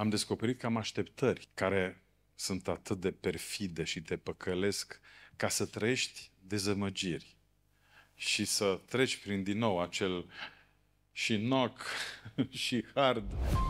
am descoperit că am așteptări care sunt atât de perfide și te păcălesc ca să trăiești dezamăgiri și să treci prin din nou acel și knock și hard.